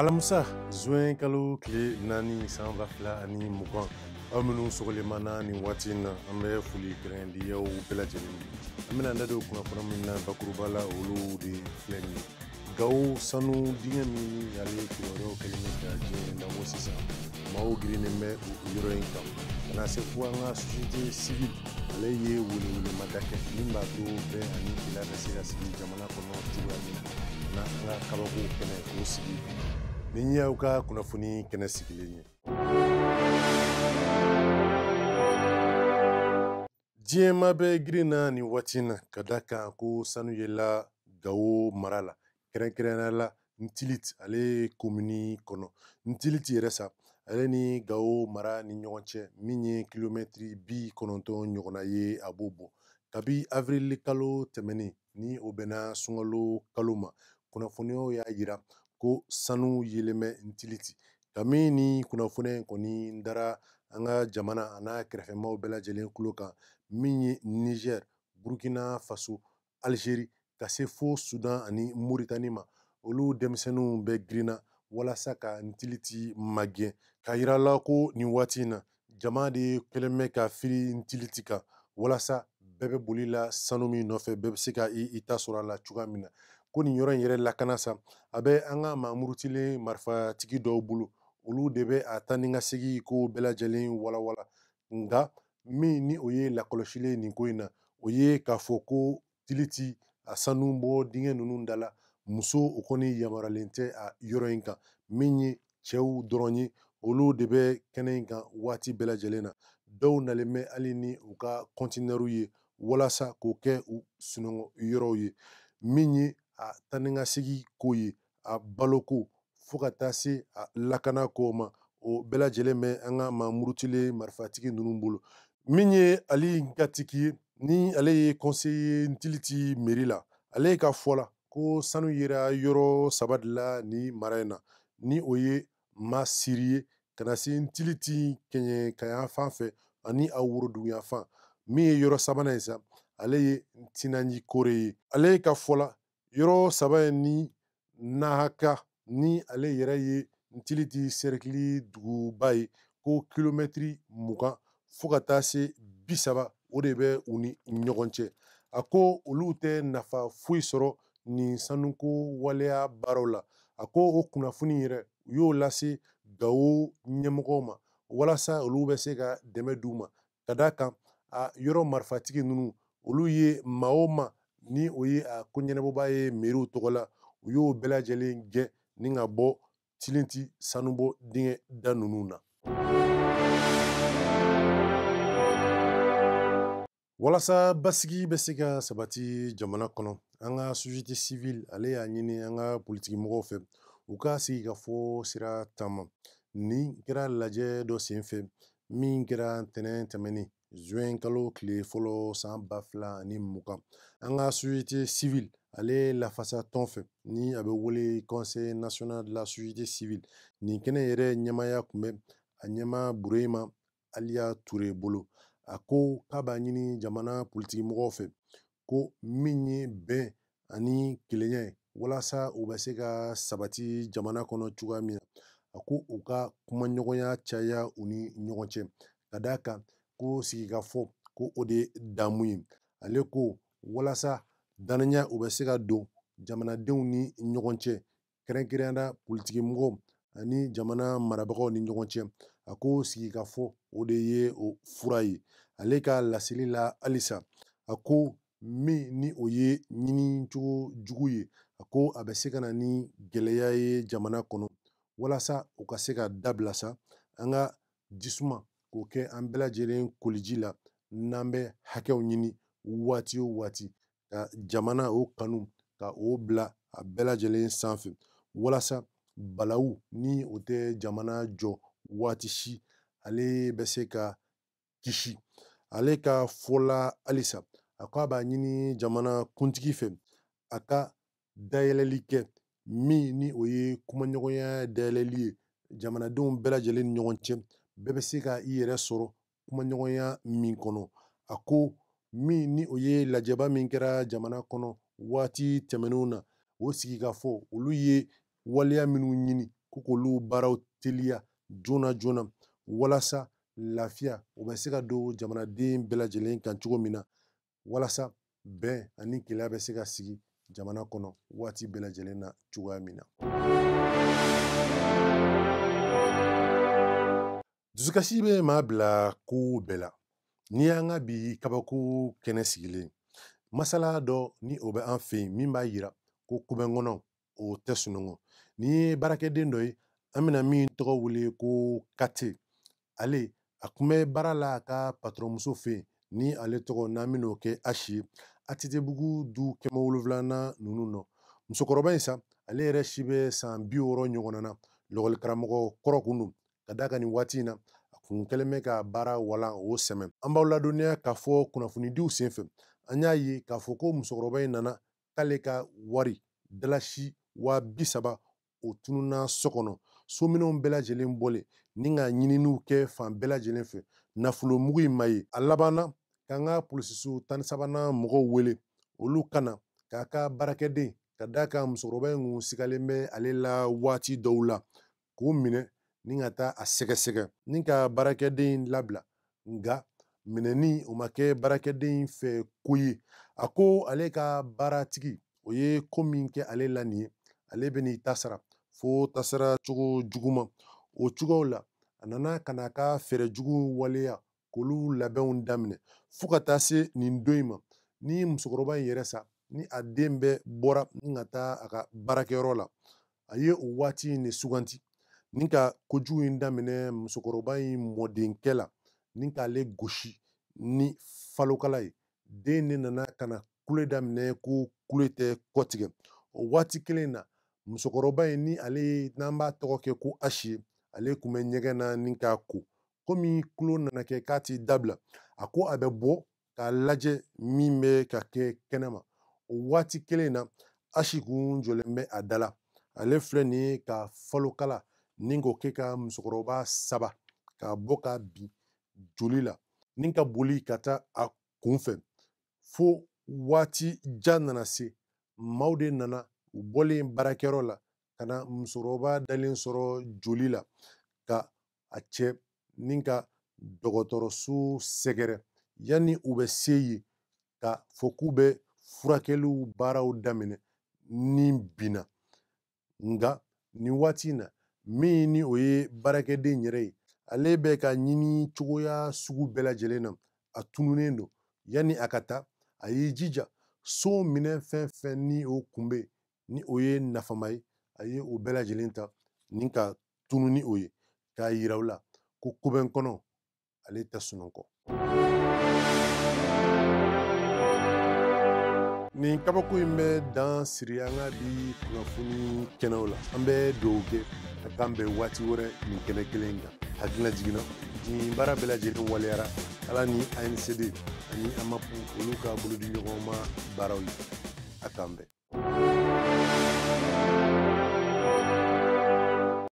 alamusa zɔn kalo tile naani san ba fila ani mugan aw minnu sogolenma na nin waati in na an bɛ foli kɛrɛn di aw bɛɛ lajɛlen ma an bɛna an da don kunnafoni min na bakuruba la olu de filɛ nin ye gawo sanu dingɛ min ale kibaruyaw kɛlen bɛ ka diɲɛ lawo sisan maaw girinen bɛ o yɔrɔ in kan ka na se fo an ka société civile ale ye welewelema kɛ min b'a to bɛɛ ani gɛlɛya bɛ se ka sigi jamana kɔnɔ cogoya min na na an ka kabako fɛnɛ k'o sigi Nin y'aw ka kunnafoni kɛnɛ sigilen ye. Diɲɛmaa bɛ girin na nin waati na ka da kan ko sanu yɛlɛla Gawo mara la kɛrɛnkɛrɛnnenya Ntilit ale komini kɔnɔ Ntilit yɛrɛ sa ale ni Gawo mara ni ɲɔgɔn cɛ min ye kilomɛtiri bi kɔnɔntɔn ɲɔgɔnna ye a b'o bɔ kabi avril kalo tɛmɛnen ni o bɛnna kalo ma kunnafoniyaw y'a yira ko sanu yelenbɛ n tili ti kabini nin kunnafoniya in kɔni dara an ka jamana a n'a kɛrɛfɛmaw bɛɛ lajɛlen tulo kan min ye nizɛri burukina faso alizeri ka se fo sudan ani moritani ma olu denmisɛnninw bɛ girinna walasa ka n tili ti magɛn ka yira la ko nin waati in na jama de kɛlen bɛ ka firi n tili ti kan walasa bɛɛ bɛ boli la sanu min nɔfɛ bɛɛ bɛ se ka i ta sɔrɔ a la cogoya min na ko nin yɔrɔ in yɛrɛ lakana sa a bɛ an ka mamurutilen marifatigi dɔw bolo olu de bɛ a tan ni ka segi ko bɛɛ lajɛlen walawala nka min ni o ye lakɔlɔsilen nin ko in na o ye k'a fɔ ko tiliti a sanu bɔ dingɛ ninnu da la muso o kɔni yamaruyalen tɛ a yɔrɔ in kan min ye cɛw dɔrɔn ye olu de bɛ kɛnɛ in kan waati bɛɛ lajɛlen na dɔw nalen bɛ hali ni u ka kɔntinɛriw ye walasa k'o kɛ u sunɔgɔ yɔrɔw ye min ye a tani ka segi ko ye a baloko fo ka taa se a lakana kow ma o bɛɛ lajɛlen bɛ an ka maa murutilen marifatigi ninnu bolo min ye ali gatiki ye ni ale ye kɔnseye ntiliti meri la ale ka fɔ la ko sanu yera yɔrɔ saba de la ni mara in na ni o ye masiri ye ka na se ntiliti kɛɲɛ kayan fan fɛ ani a woroduguyan fan min ye yɔrɔ sabanan ye sa ale ye ntinaji kore ye ale ka fɔ la yɔrɔ saba in ni nahaka ni ale yɛrɛ ye ntili di sɛrikili duguba ye ko kilomɛtiri mugan fo ka taa se bi saba o de bɛ u ni ɲɔgɔn cɛ a ko olu tɛ nafa foyi sɔrɔ nin sanuko waleya baaraw la a ko o kunnafoni yɛrɛ u y'o lase gawo ɲɛmɔgɔw ma walasa olu bɛ se ka dɛmɛ di u ma ka d'a kan a yɔrɔ marifatigi ninnu olu ye maa o maa ni o ye a ko ɲɛnabɔbaa ye meerew tɔgɔ la u y'o bɛɛ lajɛlen gɛn ni ka bɔ tilinti sanubɔ dingɛ da ninnu na walasa basigi bɛ se ka sabati jamana kɔnɔ an ka société civile ale y'a ɲini an ka politikimɔgɔw fɛ u ka sigi ka fɔ sira taama nin kɛra lajɛ dɔ sen fɛ min kɛra ntɛnɛn tɛmɛnin zuwɛn kalo tile fɔlɔ san ba fila ani mugan an ka société civile ale lafasa tɔn fɛ ni a bɛ wele conseil national de la société civile nin kɛnɛ yɛrɛ ɲɛmaya tun bɛ a ɲɛma burema aliya ture bolo a ko k'a b'a ɲini jamana politigimɔgɔw fɛ ko min ye bɛn ani kelenya ye walasa u bɛ se ka sabati jamana kɔnɔ cogoya min na a ko u ka kumaɲɔgɔnya caya u ni ɲɔgɔn cɛ ka d'a kan ko sigika fɔ ko o de ye damu ye ale ko walasa dananya u bɛ se ka don jamanadenw ni ɲɔgɔn cɛ kɛrɛnkɛrɛnyada politikimɔgɔw ani jamana marabagaw ni ɲɔgɔn cɛ a ko sigika fɔ o de ye o fura ye ale ka laseli la halisa a ko min ni o ye ɲinicogo jugu ye a ko a bɛ se ka na ni gɛlɛya ye jamana kɔnɔ walasa u ka se ka dabila sa an ka jisuma k'o kɛ an bɛɛ lajɛlen koliji la n'an bɛ hakɛw ɲini waati o waati ka jamana o kanu ka o bila a bɛɛ lajɛlen sanfɛ walasa balawu ni o tɛ jamana jɔ waati si ale bɛ se ka kisi ale ka fɔla halisa a ko a b'a ɲini jamana kuntigi fɛ a ka dayɛlɛli kɛ min ni o ye kumaɲɔgɔnya dayɛlɛli ye jamanadenw bɛɛ lajɛlen ni ɲɔgɔn cɛ bɛɛ bɛ se ka i yɛrɛ sɔrɔ kumaɲɔgɔnya min kɔnɔ a ko min ni o ye lajɛba min kɛra jamana kɔnɔ waati tɛmɛnenw na o sigi ka fɔ olu ye waleya minnu ɲini ko k'olu baaraw teliya joona joona walasa lafiya o bɛ se ka don jamanaden bɛɛ lajɛlen kan cogo min na walasa bɛn ani keleya bɛ se ka sigi jamana kɔnɔ waati bɛɛ lajɛlen na cogoya min na dusukasi bɛ maa bila ko bɛɛ la n'i y'an ka bi kabako kɛnɛ sigilen masala dɔ ni o bɛ an fɛ yen min b'a yira ko kobɛnkɔnɔ o tɛ sunɔgɔ ni ye baarakɛden dɔ ye an bɛna min tɔgɔ wele ko kate ale a tun bɛ baara la a ka patɔrɔnmuso fɛ yen ni ale tɔgɔ n'an bɛn'o kɛ asi ye atitebugu du kɛmɛ wolonwulanan ninnu nɔ musokɔrɔba in sa ale yɛrɛ si bɛ san bi wɔɔrɔ ɲɔgɔnna na lɔgɔlikaramɔgɔ kɔrɔ kun don ka da ka nin waati in na a kun kɛlen bɛ ka baara walan o sɛmɛ an b'aw ladɔnniya k'a fɔ kunnafonidiw sen fɛ an y'a ye k'a fɔ ko musokɔrɔba in nana k'ale ka wari dalasi waa bi saba o tununna so kɔnɔ sominɛnw bɛɛ lajɛlen bɔlen ni ka ɲininiw kɛ fan bɛɛ lajɛlen fɛ nafolo mugu in ma ye a labanna k'an ka polisiso tan ni sabanan mɔgɔw wele olu ka na k'a ka baarakɛden ka d'a kan musokɔrɔba in kun sigalen bɛ ale la waati dɔw la k'u minɛ ni ka taa a sɛgɛsɛgɛ ni ka baarakɛden in labila nga minɛni o ma kɛ baarakɛden in fɛ ko ye a ko ale ka baaratigi o ye ko min kɛ ale la nin ye ale bɛ n'i ta sara fo tasara cogo juguman o cogoyaw la a nana ka na ka fɛɛrɛ jugu waleya k'olu labɛnw daminɛ fo ka taa se nin don in ma ni musokɔrɔba in yɛrɛ sa ni a den bɛɛ bɔra ni ka taa a ka baarakɛyɔrɔ la a ye o waati in de suganti Ni ka kojugu in daminɛ musokɔrɔba in mɔdenkɛ la ni k'ale gosi ni falokala ye den de nana ka na kule daminɛ ko kule tɛ kɔtigɛ o waati kelen na musokɔrɔba in ni ale n'an b'a tɔgɔ kɛ ko asi ale tun bɛ ɲɛgɛn na ni k'a ko komi tulo nana kɛ k'a t'i dabila a ko a bɛ bɔ k'a lajɛ min bɛ ka kɛ kɛnɛma o waati kelen na asi kun jɔlen bɛ a da la ale filɛ nin ye ka falokala ni k'o kɛ ka musokɔrɔba saba k'a bɔ k'a bin joli la ni ka boli ka taa a kun fɛ fo waati jan nana se maaw de nana u bɔlen baarakɛyɔrɔ la ka na musokɔrɔba dalen sɔrɔ joli la ka a cɛ ni ka dɔgɔtɔrɔso sɛgɛrɛ yanni u bɛ se ye ka fɔ k'u bɛ furakɛliw baaraw daminɛ ni binna nga nin waati in na min ni o ye baarakɛden yɛrɛ ye ale bɛ ka ɲini cogoya sugu bɛɛ lajɛlen na a tununen don yanni a ka taa a y'i jija so minɛ fɛn fɛn ni o kunbe ni o ye nafama ye a ye o bɛɛ lajɛlen ta ni ka tunu ni o ye k'a yira u la ko kobɛn kɔnɔ ale tɛ sunɔgɔ nin kabako in bɛ dan siri an ka bi kunnafoni kɛnɛw la an bɛ dugawu kɛ ka kan bɛn waati wɛrɛ nin kɛlɛ kelen kan hakilina jiginna diɲɛ baara bɛɛ lajɛlen waleyara ala ni ancd ani amapu olu ka bolodi ɲɔgɔn ma baaraw ye a kan bɛn